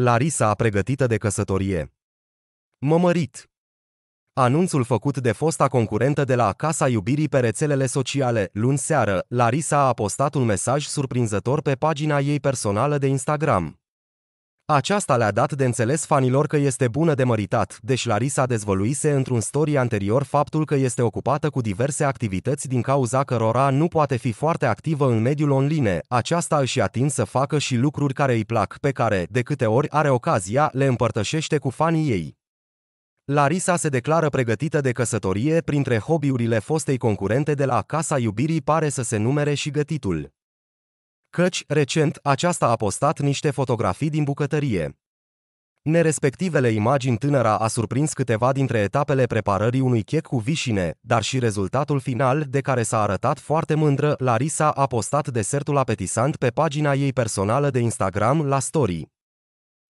Larisa a pregătită de căsătorie. Mămărit. Anunțul făcut de fosta concurentă de la Casa Iubirii pe rețelele sociale, luni seară, Larisa a postat un mesaj surprinzător pe pagina ei personală de Instagram. Aceasta le-a dat de înțeles fanilor că este bună de măritat, deși Larisa dezvăluise într-un story anterior faptul că este ocupată cu diverse activități din cauza cărora nu poate fi foarte activă în mediul online, aceasta își atin să facă și lucruri care îi plac, pe care, de câte ori are ocazia, le împărtășește cu fanii ei. Larisa se declară pregătită de căsătorie, printre hobby-urile fostei concurente de la Casa Iubirii pare să se numere și gătitul căci, recent, aceasta a postat niște fotografii din bucătărie. Nerespectivele imagini tânăra a surprins câteva dintre etapele preparării unui chec cu vișine, dar și rezultatul final, de care s-a arătat foarte mândră, Larisa a postat desertul apetisant pe pagina ei personală de Instagram la Story.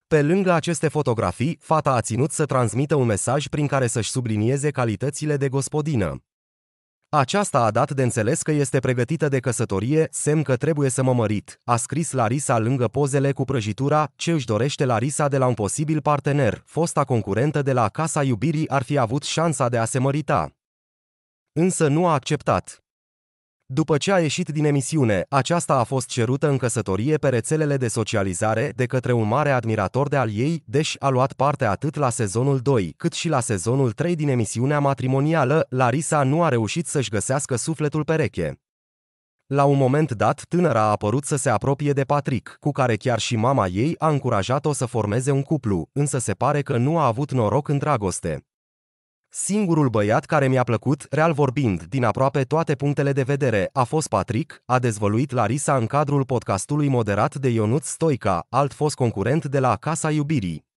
Pe lângă aceste fotografii, fata a ținut să transmită un mesaj prin care să-și sublinieze calitățile de gospodină. Aceasta a dat de înțeles că este pregătită de căsătorie, semn că trebuie să mă mărit, a scris Larisa lângă pozele cu prăjitura ce își dorește Larisa de la un posibil partener, fosta concurentă de la Casa Iubirii ar fi avut șansa de a se mărita. Însă nu a acceptat. După ce a ieșit din emisiune, aceasta a fost cerută în căsătorie pe rețelele de socializare de către un mare admirator de al ei, deși a luat parte atât la sezonul 2, cât și la sezonul 3 din emisiunea matrimonială, Larisa nu a reușit să-și găsească sufletul pereche. La un moment dat, tânăra a apărut să se apropie de Patrick, cu care chiar și mama ei a încurajat-o să formeze un cuplu, însă se pare că nu a avut noroc în dragoste. Singurul băiat care mi-a plăcut, real vorbind, din aproape toate punctele de vedere, a fost Patrick, a dezvăluit Larisa în cadrul podcastului moderat de Ionut Stoica, alt fost concurent de la Casa Iubirii.